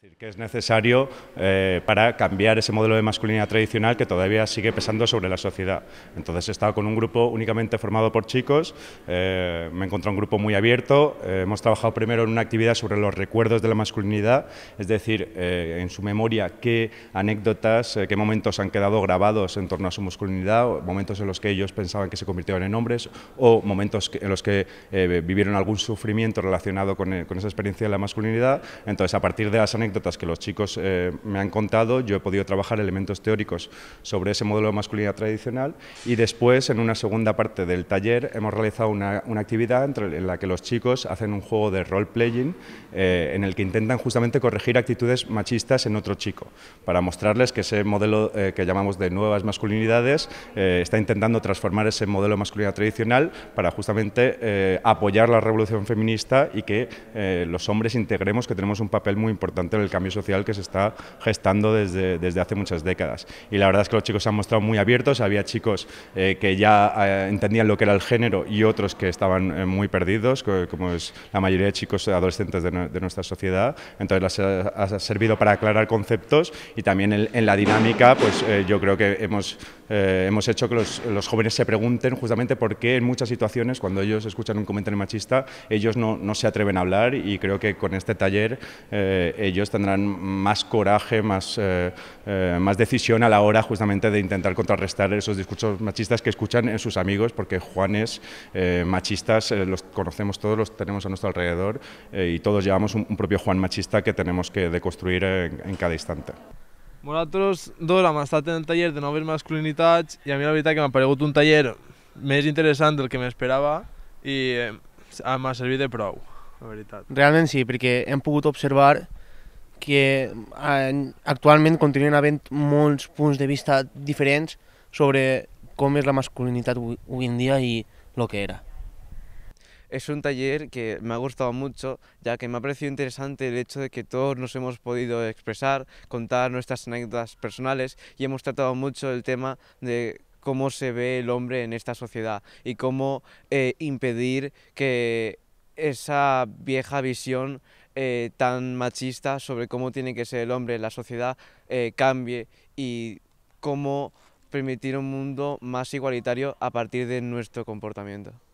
decir, que es necesario eh, para cambiar ese modelo de masculinidad tradicional que todavía sigue pesando sobre la sociedad. Entonces he estado con un grupo únicamente formado por chicos, eh, me encontré un grupo muy abierto, eh, hemos trabajado primero en una actividad sobre los recuerdos de la masculinidad, es decir, en su memoria qué anécdotas, qué momentos han quedado grabados en torno a su masculinidad, momentos en los que ellos pensaban que se convirtieron en hombres o momentos en los que vivieron algún sufrimiento relacionado con, con esa experiencia de la masculinidad. Entonces a partir de las anécdotas que los chicos eh, me han contado, yo he podido trabajar elementos teóricos sobre ese modelo de masculinidad tradicional y después, en una segunda parte del taller, hemos realizado una, una actividad en la que los chicos hacen un juego de role-playing eh, en el que intentan justamente corregir actitudes machistas en otro chico, para mostrarles que ese modelo eh, que llamamos de nuevas masculinidades está intentando transformar ese modelo de masculinidad tradicional para justamente apoyar la revolución feminista y que los hombres integremos que tenemos un papel muy importante el cambio social que se está gestando desde, desde hace muchas décadas. Y la verdad es que los chicos se han mostrado muy abiertos, había chicos eh, que ya eh, entendían lo que era el género y otros que estaban eh, muy perdidos, como es la mayoría de chicos adolescentes de, nuestra sociedad. Entonces, ha, servido para aclarar conceptos y también en, la dinámica, pues yo creo que hemos, hemos hecho que los, los, jóvenes se pregunten justamente por qué en muchas situaciones, cuando ellos escuchan un comentario machista, ellos no, no se atreven a hablar y creo que con este taller ellos tendrán más coraje, más, eh, eh, más decisión a la hora justamente de intentar contrarrestar esos discursos machistas que escuchan en sus amigos, porque Juanes eh, machistas los conocemos todos, los tenemos a nuestro alrededor y todos llevamos un, propio Juan machista que tenemos que deconstruir en, cada instante. Bueno, todos dos más tarde en el taller de noves masculinidad Y a mí la verdad que ha parecido un taller es interesante del que me esperaba y servit de prou, la veritat. Realmente sí, porque he podido observar que eh, actualmente continuen habiendo muchos puntos de vista diferentes sobre cómo es la masculinidad hoy en día y lo que era. es un taller que me ha gustado mucho, ya que me ha parecido interesante el hecho de que todos nos hemos podido expresar, contar nuestras anécdotas personales y hemos tratado mucho el tema de cómo se ve el hombre en esta sociedad y cómo eh, impedir que esa vieja visión eh, tan machista sobre cómo tiene que ser el hombre en la sociedad eh, cambie y cómo permitir un mundo más igualitario a partir de nuestro comportamiento.